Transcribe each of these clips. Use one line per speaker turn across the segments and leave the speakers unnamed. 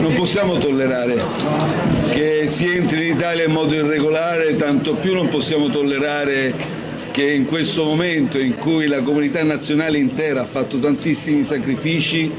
Non possiamo tollerare che si entri in Italia in modo irregolare, tanto più non possiamo tollerare che in questo momento in cui la comunità nazionale intera ha fatto tantissimi sacrifici,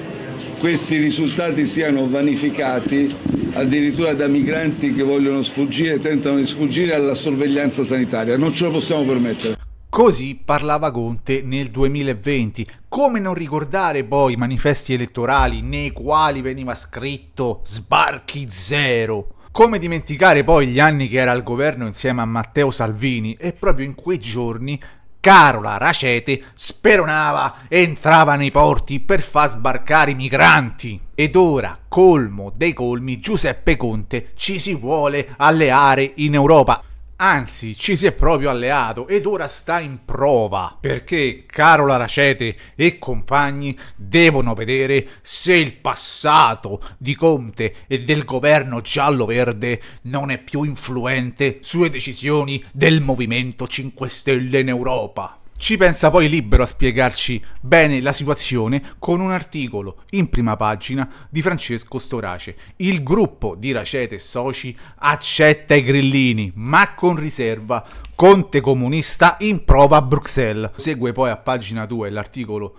questi risultati siano vanificati addirittura da migranti che vogliono sfuggire, tentano di sfuggire alla sorveglianza sanitaria. Non ce lo possiamo permettere. Così parlava Conte nel 2020. Come non ricordare poi i manifesti elettorali nei quali veniva scritto sbarchi zero? Come dimenticare poi gli anni che era al governo insieme a Matteo Salvini e proprio in quei giorni Carola Racete speronava entrava nei porti per far sbarcare i migranti. Ed ora, colmo dei colmi, Giuseppe Conte ci si vuole alleare in Europa. Anzi, ci si è proprio alleato ed ora sta in prova, perché Carola Racete e compagni devono vedere se il passato di Conte e del governo giallo-verde non è più influente sulle decisioni del Movimento 5 Stelle in Europa. Ci pensa poi Libero a spiegarci bene la situazione con un articolo in prima pagina di Francesco Storace. Il gruppo di Racete e soci accetta i grillini, ma con riserva. Conte comunista in prova a Bruxelles. Segue poi a pagina 2 l'articolo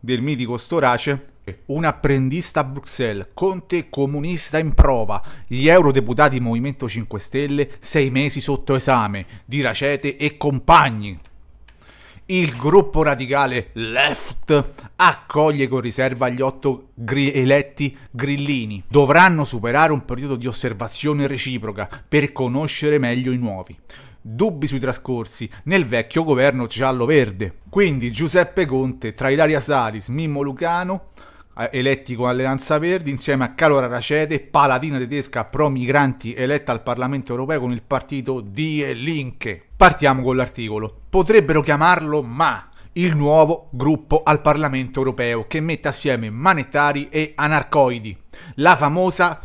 del mitico Storace. Un apprendista a Bruxelles, Conte comunista in prova, gli eurodeputati Movimento 5 Stelle sei mesi sotto esame di Racete e compagni il gruppo radicale Left accoglie con riserva gli otto gri- eletti grillini. Dovranno superare un periodo di osservazione reciproca per conoscere meglio i nuovi. Dubbi sui trascorsi nel vecchio governo giallo-verde. Quindi Giuseppe Conte tra Ilaria Salis, Mimmo Lucano, eletti con Alleanza Verdi, insieme a Calora Racete, paladina tedesca pro migranti eletta al Parlamento europeo con il partito Die Linke. Partiamo con l'articolo. Potrebbero chiamarlo ma il nuovo gruppo al Parlamento europeo che mette assieme manettari e anarcoidi, la famosa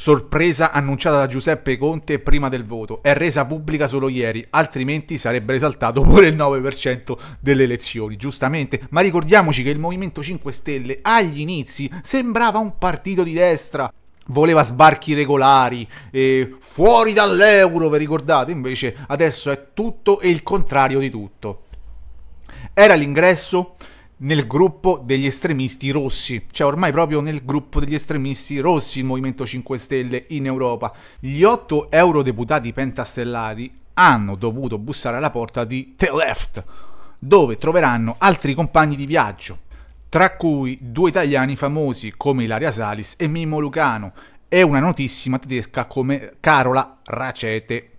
sorpresa annunciata da Giuseppe Conte prima del voto, è resa pubblica solo ieri, altrimenti sarebbe risaltato pure il 9% delle elezioni, giustamente. Ma ricordiamoci che il Movimento 5 Stelle agli inizi sembrava un partito di destra, voleva sbarchi regolari, e fuori dall'euro, vi ricordate? Invece adesso è tutto e il contrario di tutto. Era l'ingresso nel gruppo degli estremisti rossi, cioè ormai proprio nel gruppo degli estremisti rossi il Movimento 5 Stelle in Europa. Gli otto eurodeputati pentastellati hanno dovuto bussare alla porta di The Left, dove troveranno altri compagni di viaggio, tra cui due italiani famosi come Ilaria Salis e Mimmo Lucano e una notissima tedesca come Carola Racete.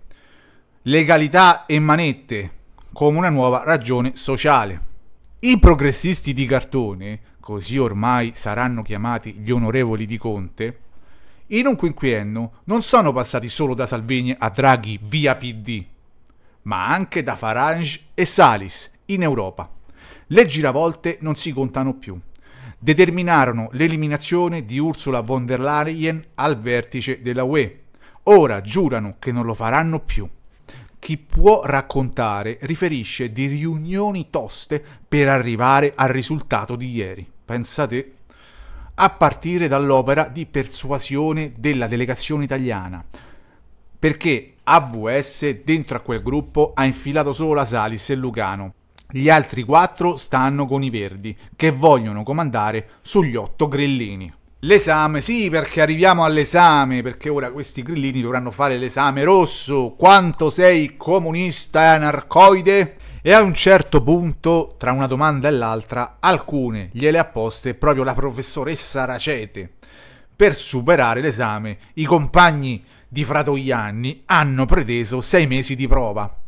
Legalità e manette come una nuova ragione sociale. I progressisti di cartone, così ormai saranno chiamati gli onorevoli di Conte, in un quinquennio non sono passati solo da Salvini a Draghi via PD, ma anche da Farage e Salis in Europa. Le giravolte non si contano più. Determinarono l'eliminazione di Ursula von der Leyen al vertice della UE. Ora giurano che non lo faranno più chi può raccontare riferisce di riunioni toste per arrivare al risultato di ieri. Pensate, a partire dall'opera di persuasione della delegazione italiana. Perché AVS dentro a quel gruppo ha infilato solo la Salis e Lucano. Gli altri quattro stanno con i Verdi, che vogliono comandare sugli otto grellini. L'esame, sì, perché arriviamo all'esame, perché ora questi grillini dovranno fare l'esame rosso. Quanto sei comunista e anarcoide? E a un certo punto, tra una domanda e l'altra, alcune gliele ha poste proprio la professoressa Racete. Per superare l'esame, i compagni di Fratoianni hanno preteso sei mesi di prova.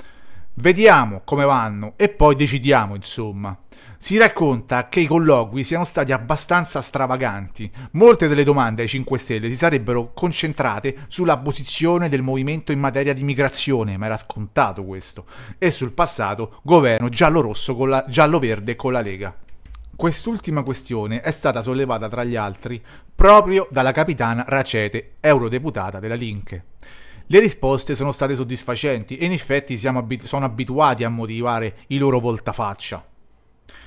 Vediamo come vanno e poi decidiamo, insomma. Si racconta che i colloqui siano stati abbastanza stravaganti. Molte delle domande ai 5 Stelle si sarebbero concentrate sulla posizione del movimento in materia di migrazione, ma era scontato questo, e sul passato governo giallo-rosso con la, giallo-verde con la Lega. Quest'ultima questione è stata sollevata tra gli altri proprio dalla capitana Racete, eurodeputata della Linke. Le risposte sono state soddisfacenti e in effetti abit sono abituati a motivare i loro voltafaccia.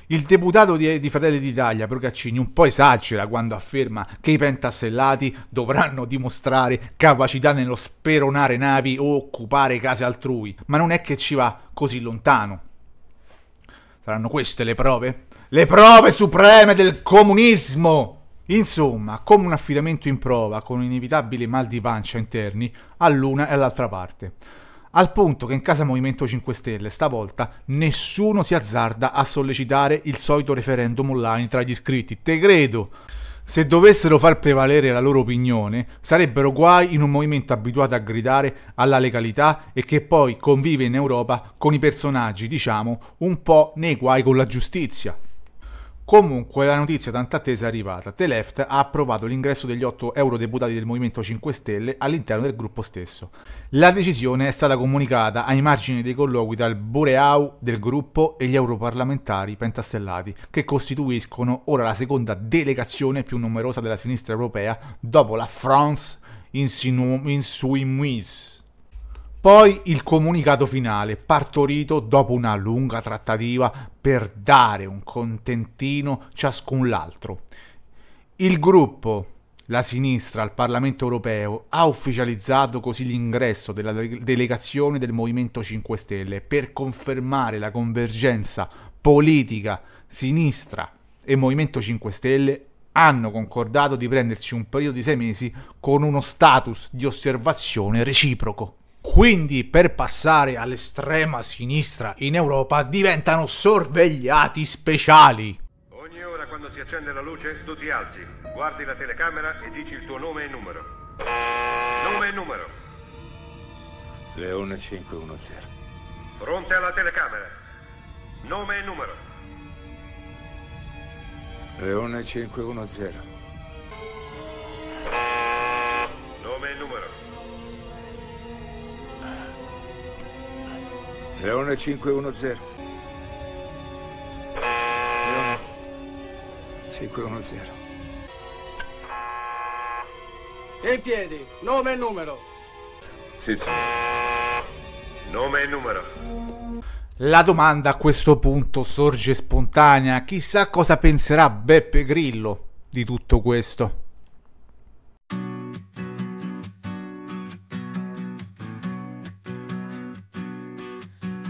Il deputato di, di Fratelli d'Italia, Procaccini, un po' esagera quando afferma che i pentassellati dovranno dimostrare capacità nello speronare navi o occupare case altrui, ma non è che ci va così lontano. Saranno queste le prove? Le prove supreme del comunismo! Insomma, come un affidamento in prova con inevitabile mal di pancia interni all'una e all'altra parte. Al punto che in casa Movimento 5 Stelle stavolta nessuno si azzarda a sollecitare il solito referendum online tra gli iscritti, te credo! Se dovessero far prevalere la loro opinione, sarebbero guai in un movimento abituato a gridare alla legalità e che poi convive in Europa con i personaggi, diciamo, un po' nei guai con la giustizia. Comunque la notizia tanto attesa è arrivata. The Left ha approvato l'ingresso degli 8 eurodeputati del Movimento 5 Stelle all'interno del gruppo stesso. La decisione è stata comunicata ai margini dei colloqui tra il Boreau del gruppo e gli europarlamentari pentastellati, che costituiscono ora la seconda delegazione più numerosa della sinistra europea dopo la France Insinu- Insuimise poi il comunicato finale, partorito dopo una lunga trattativa per dare un contentino ciascun l'altro. Il gruppo, la sinistra al Parlamento europeo, ha ufficializzato così l'ingresso della delegazione del Movimento 5 Stelle per confermare la convergenza politica sinistra e Movimento 5 Stelle hanno concordato di prendersi un periodo di sei mesi con uno status di osservazione reciproco. Quindi per passare all'estrema sinistra in Europa diventano sorvegliati speciali. Ogni ora quando si accende la luce tu ti alzi, guardi la telecamera e dici il tuo nome e numero. Nome e numero. Leone 510. Fronte alla telecamera. Nome e numero. Leone 510. Leone 510. Leone 510. In piedi, nome e numero. Sì, sì. Nome e numero. La domanda a questo punto sorge spontanea, chissà cosa penserà Beppe Grillo di tutto questo.